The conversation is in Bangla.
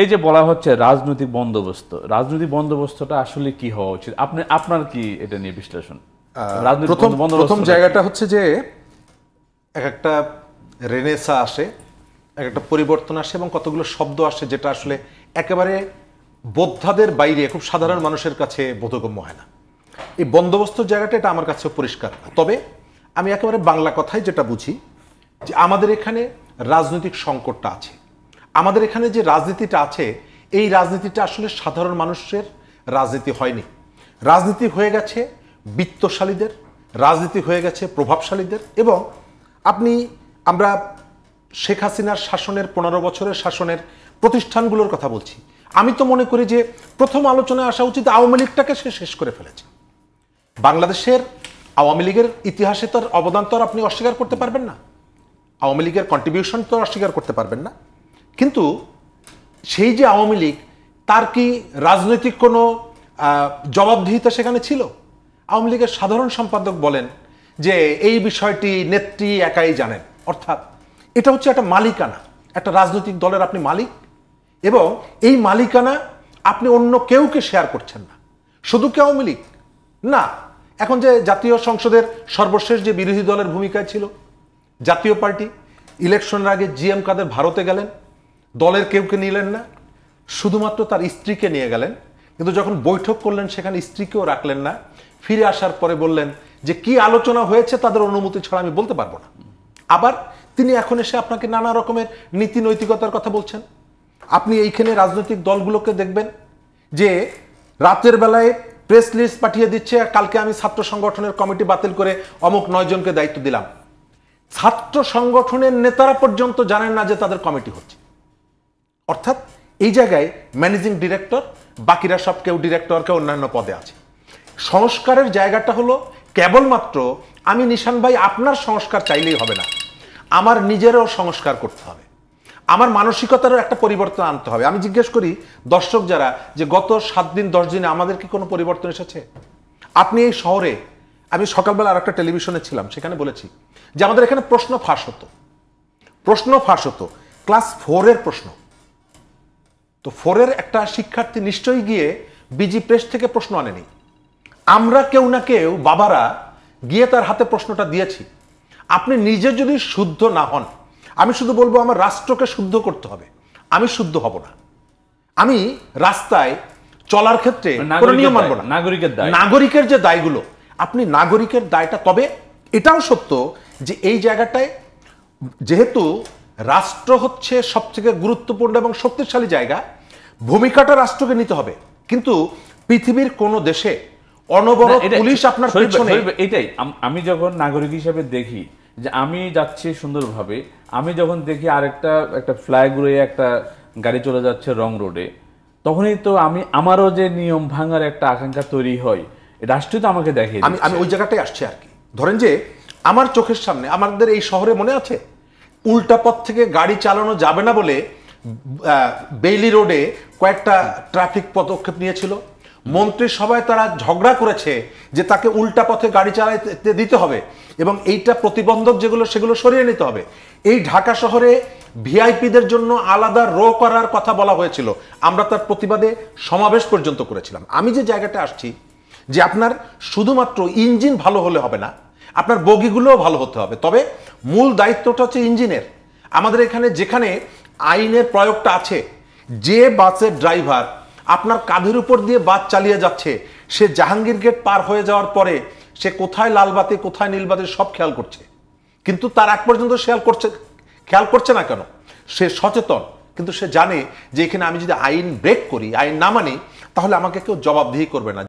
এই যে বলা হচ্ছে রাজনৈতিক বন্দোবস্ত রাজনৈতিক বন্দোবস্তটা আসলে কি হওয়া উচিত আপনি আপনার কি এটা নিয়ে বিশ্লেষণ প্রথম প্রথম জায়গাটা হচ্ছে যে এক একটা রেনেসা আসে এক একটা পরিবর্তন আসে এবং কতগুলো শব্দ আসে যেটা আসলে একেবারে বোদ্ধাদের বাইরে খুব সাধারণ মানুষের কাছে বোধগম্য হয় না এই বন্দোবস্ত জায়গাটা এটা আমার কাছে পরিষ্কার তবে আমি একেবারে বাংলা কথায় যেটা বুঝি যে আমাদের এখানে রাজনৈতিক সংকটটা আছে আমাদের এখানে যে রাজনীতিটা আছে এই রাজনীতিটা আসলে সাধারণ মানুষের রাজনীতি হয়নি রাজনীতি হয়ে গেছে বিত্তশালীদের রাজনীতি হয়ে গেছে প্রভাবশালীদের এবং আপনি আমরা শেখ হাসিনার শাসনের পনেরো বছরের শাসনের প্রতিষ্ঠানগুলোর কথা বলছি আমি তো মনে করি যে প্রথম আলোচনায় আসা উচিত আওয়ামী লীগটাকে সে শেষ করে ফেলেছে বাংলাদেশের আওয়ামী লীগের ইতিহাসে তার অবদান তো আপনি অস্বীকার করতে পারবেন না আওয়ামী লীগের কন্ট্রিবিউশন তো অস্বীকার করতে পারবেন না কিন্তু সেই যে আওয়ামী লীগ তার কি রাজনৈতিক কোনো জবাবদিহিতা সেখানে ছিল আওয়ামী লীগের সাধারণ সম্পাদক বলেন যে এই বিষয়টি নেত্রী একাই জানেন অর্থাৎ এটা হচ্ছে একটা মালিকানা একটা রাজনৈতিক দলের আপনি মালিক এবং এই মালিকানা আপনি অন্য কেউকে শেয়ার করছেন না শুধু কি আওয়ামী লীগ না এখন যে জাতীয় সংসদের সর্বশেষ যে বিরোধী দলের ভূমিকায় ছিল জাতীয় পার্টি ইলেকশনের আগে জি এম কাদের ভারতে গেলেন দলের কেউকে নিলেন না শুধুমাত্র তার স্ত্রীকে নিয়ে গেলেন কিন্তু যখন বৈঠক করলেন সেখানে স্ত্রীকেও রাখলেন না ফিরে আসার পরে বললেন যে কি আলোচনা হয়েছে তাদের অনুমতি ছাড়া আমি বলতে পারবো না আবার তিনি এখন এসে আপনাকে নানা রকমের নীতি নৈতিকতার কথা বলছেন আপনি এইখানে রাজনৈতিক দলগুলোকে দেখবেন যে রাতের বেলায় প্রেস লিস্ট পাঠিয়ে দিচ্ছে কালকে আমি ছাত্র সংগঠনের কমিটি বাতিল করে অমুক নয়জনকে দায়িত্ব দিলাম ছাত্র সংগঠনের নেতারা পর্যন্ত জানেন না যে তাদের কমিটি হচ্ছে অর্থাৎ এই জায়গায় ম্যানেজিং ডিরেক্টর বাকিরা সব কেউ ডিরেক্টর কেউ অন্যান্য পদে আছে সংস্কারের জায়গাটা হলো কেবলমাত্র আমি নিশান ভাই আপনার সংস্কার চাইলেই হবে না আমার নিজেরও সংস্কার করতে হবে আমার মানসিকতারও একটা পরিবর্তন আনতে হবে আমি জিজ্ঞেস করি দর্শক যারা যে গত সাত দিন দশ দিনে আমাদের কি কোনো পরিবর্তন এসেছে আপনি এই শহরে আমি সকালবেলা আর একটা টেলিভিশনে ছিলাম সেখানে বলেছি যে আমাদের এখানে প্রশ্ন ফাঁস হতো প্রশ্ন ফাঁস হতো ক্লাস ফোরের প্রশ্ন তো ফোরের একটা শিক্ষার্থী নিশ্চয়ই গিয়ে বিজি প্রেস থেকে প্রশ্ন আনেনি আমরা কেউ না কেউ বাবারা গিয়ে তার হাতে প্রশ্নটা দিয়েছি আপনি নিজে যদি শুদ্ধ না হন আমি শুধু বলবো আমার রাষ্ট্রকে শুদ্ধ করতে হবে আমি শুদ্ধ হব না আমি রাস্তায় চলার ক্ষেত্রে নাগরিকের নাগরিকের যে দায়গুলো আপনি নাগরিকের দায়টা তবে এটাও সত্য যে এই জায়গাটায় যেহেতু রাষ্ট্র হচ্ছে সবথেকে গুরুত্বপূর্ণ এবং শক্তিশালী জায়গা ভূমিকাটা রাষ্ট্রকে নিতে হবে কিন্তু পৃথিবীর কোন দেশে অনবরত পুলিশ আপনার এটাই আমি যখন নাগরিক হিসেবে দেখি যে আমি যাচ্ছি সুন্দরভাবে আমি যখন দেখি আরেকটা একটা ফ্লাই উড়ে একটা গাড়ি চলে যাচ্ছে রং রোডে তখনই তো আমি আমারও যে নিয়ম ভাঙার একটা আকাঙ্ক্ষা তৈরি হয় রাষ্ট্রই তো আমাকে দেখে আমি আমি ওই জায়গাটাই আসছি আর কি ধরেন যে আমার চোখের সামনে আমাদের এই শহরে মনে আছে উল্টা পথ থেকে গাড়ি চালানো যাবে না বলে বেইলি রোডে কয়েকটা ট্রাফিক পদক্ষেপ নিয়েছিল সভায় তারা ঝগড়া করেছে যে তাকে উল্টা পথে গাড়ি চালাতে দিতে হবে এবং এইটা প্রতিবন্ধক যেগুলো সেগুলো সরিয়ে নিতে হবে এই ঢাকা শহরে ভিআইপিদের জন্য আলাদা রো করার কথা বলা হয়েছিল আমরা তার প্রতিবাদে সমাবেশ পর্যন্ত করেছিলাম আমি যে জায়গাটা আসছি যে আপনার শুধুমাত্র ইঞ্জিন ভালো হলে হবে না আপনার বগিগুলোও ভালো হতে হবে তবে মূল দায়িত্বটা হচ্ছে ইঞ্জিনের আমাদের এখানে যেখানে আইনের প্রয়োগটা আছে যে বাসের ড্রাইভার আপনার কাঁধের উপর দিয়ে বাস চালিয়ে যাচ্ছে সে জাহাঙ্গীর গেট পার হয়ে যাওয়ার পরে সে কোথায় লালবাতি কোথায় নীলবাতি সব খেয়াল করছে কিন্তু তার এক পর্যন্ত খেয়াল করছে খেয়াল করছে না কেন সে সচেতন কিন্তু সে জানে যে এখানে আমি যদি আইন ব্রেক করি আইন না মানি তাহলে আমাকে কেউ জবাবদিহি করবে না